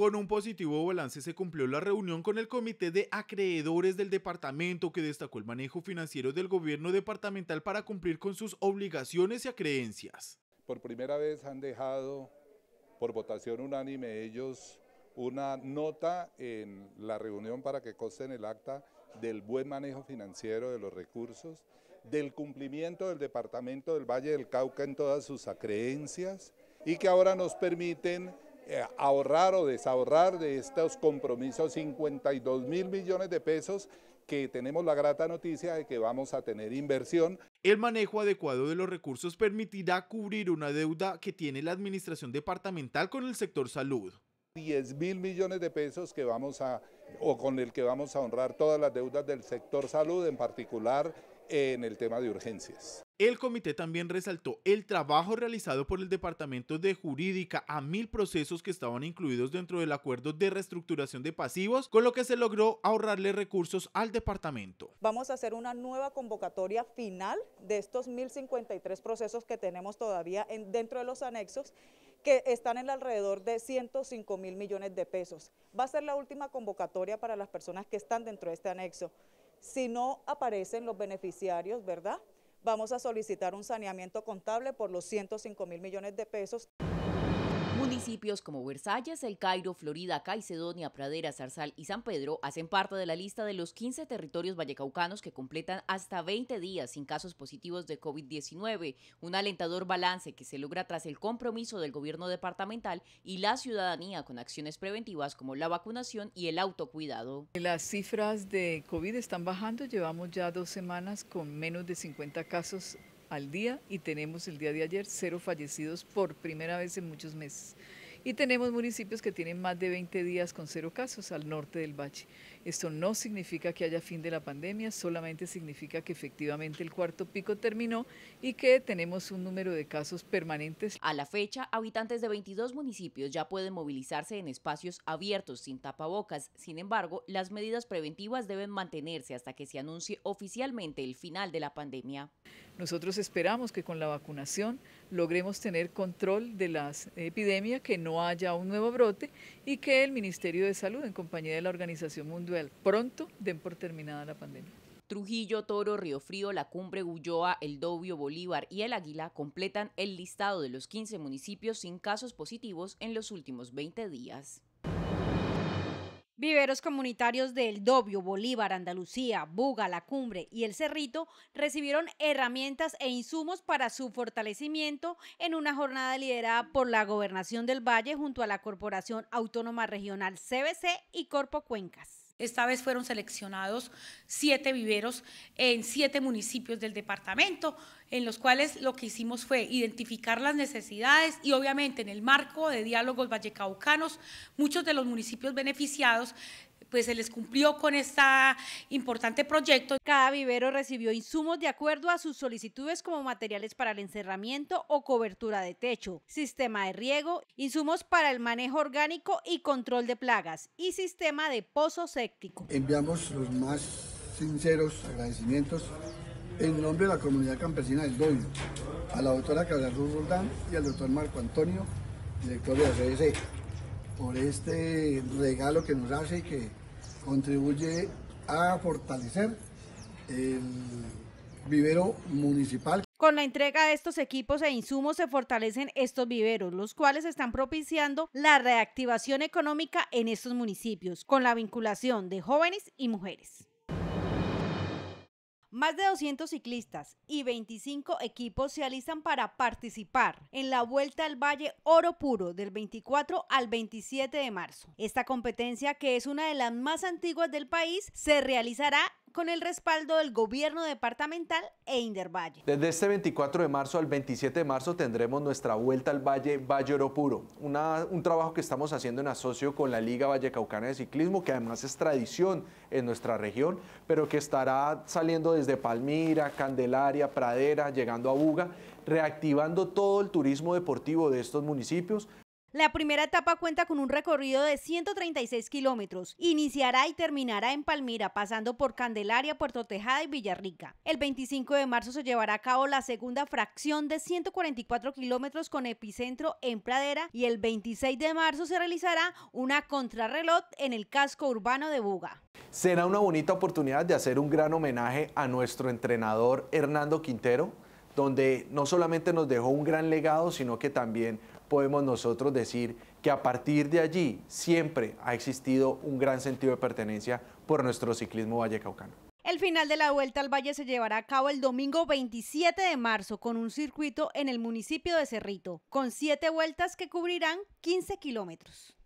Con un positivo balance se cumplió la reunión con el Comité de Acreedores del Departamento que destacó el manejo financiero del gobierno departamental para cumplir con sus obligaciones y acreencias. Por primera vez han dejado por votación unánime ellos una nota en la reunión para que conste en el acta del buen manejo financiero de los recursos, del cumplimiento del Departamento del Valle del Cauca en todas sus acreencias y que ahora nos permiten eh, ahorrar o desahorrar de estos compromisos 52 mil millones de pesos que tenemos la grata noticia de que vamos a tener inversión. El manejo adecuado de los recursos permitirá cubrir una deuda que tiene la administración departamental con el sector salud. 10 mil millones de pesos que vamos a, o con el que vamos a honrar todas las deudas del sector salud, en particular en el tema de urgencias. El comité también resaltó el trabajo realizado por el Departamento de Jurídica a mil procesos que estaban incluidos dentro del acuerdo de reestructuración de pasivos, con lo que se logró ahorrarle recursos al departamento. Vamos a hacer una nueva convocatoria final de estos 1053 procesos que tenemos todavía dentro de los anexos que están en alrededor de 105 mil millones de pesos. Va a ser la última convocatoria para las personas que están dentro de este anexo. Si no aparecen los beneficiarios, ¿verdad? Vamos a solicitar un saneamiento contable por los 105 mil millones de pesos. Municipios como Versalles, El Cairo, Florida, Caicedonia, Pradera, Zarzal y San Pedro hacen parte de la lista de los 15 territorios vallecaucanos que completan hasta 20 días sin casos positivos de COVID-19, un alentador balance que se logra tras el compromiso del gobierno departamental y la ciudadanía con acciones preventivas como la vacunación y el autocuidado. Las cifras de COVID están bajando, llevamos ya dos semanas con menos de 50 casos al día y tenemos el día de ayer cero fallecidos por primera vez en muchos meses. Y tenemos municipios que tienen más de 20 días con cero casos al norte del bache. Esto no significa que haya fin de la pandemia, solamente significa que efectivamente el cuarto pico terminó y que tenemos un número de casos permanentes. A la fecha, habitantes de 22 municipios ya pueden movilizarse en espacios abiertos sin tapabocas. Sin embargo, las medidas preventivas deben mantenerse hasta que se anuncie oficialmente el final de la pandemia. Nosotros esperamos que con la vacunación logremos tener control de la epidemia, que no haya un nuevo brote y que el Ministerio de Salud, en compañía de la Organización Mundial, pronto den por terminada la pandemia. Trujillo, Toro, Río Frío, La Cumbre, Ulloa, El Dobio, Bolívar y El Águila completan el listado de los 15 municipios sin casos positivos en los últimos 20 días. Viveros comunitarios del Dobio, Bolívar, Andalucía, Buga, La Cumbre y El Cerrito recibieron herramientas e insumos para su fortalecimiento en una jornada liderada por la Gobernación del Valle junto a la Corporación Autónoma Regional CBC y Corpo Cuencas. Esta vez fueron seleccionados siete viveros en siete municipios del departamento, en los cuales lo que hicimos fue identificar las necesidades y obviamente en el marco de diálogos vallecaucanos, muchos de los municipios beneficiados pues se les cumplió con este importante proyecto. Cada vivero recibió insumos de acuerdo a sus solicitudes como materiales para el encerramiento o cobertura de techo, sistema de riego, insumos para el manejo orgánico y control de plagas y sistema de pozo séptico. Enviamos los más sinceros agradecimientos en nombre de la comunidad campesina del Doño, a la doctora Ruz Roldán y al doctor Marco Antonio, director de la CDC por este regalo que nos hace y que contribuye a fortalecer el vivero municipal. Con la entrega de estos equipos e insumos se fortalecen estos viveros, los cuales están propiciando la reactivación económica en estos municipios, con la vinculación de jóvenes y mujeres. Más de 200 ciclistas y 25 equipos se alistan para participar en la Vuelta al Valle Oro Puro del 24 al 27 de marzo. Esta competencia, que es una de las más antiguas del país, se realizará con el respaldo del gobierno departamental e Indervalle. Desde este 24 de marzo al 27 de marzo tendremos nuestra vuelta al Valle Valle Oropuro, un trabajo que estamos haciendo en asocio con la Liga Vallecaucana de Ciclismo, que además es tradición en nuestra región, pero que estará saliendo desde Palmira, Candelaria, Pradera, llegando a Buga, reactivando todo el turismo deportivo de estos municipios la primera etapa cuenta con un recorrido de 136 kilómetros. Iniciará y terminará en Palmira, pasando por Candelaria, Puerto Tejada y Villarrica. El 25 de marzo se llevará a cabo la segunda fracción de 144 kilómetros con epicentro en Pradera y el 26 de marzo se realizará una contrarreloj en el casco urbano de Buga. Será una bonita oportunidad de hacer un gran homenaje a nuestro entrenador Hernando Quintero, donde no solamente nos dejó un gran legado, sino que también podemos nosotros decir que a partir de allí siempre ha existido un gran sentido de pertenencia por nuestro ciclismo vallecaucano. El final de la Vuelta al Valle se llevará a cabo el domingo 27 de marzo con un circuito en el municipio de Cerrito, con siete vueltas que cubrirán 15 kilómetros.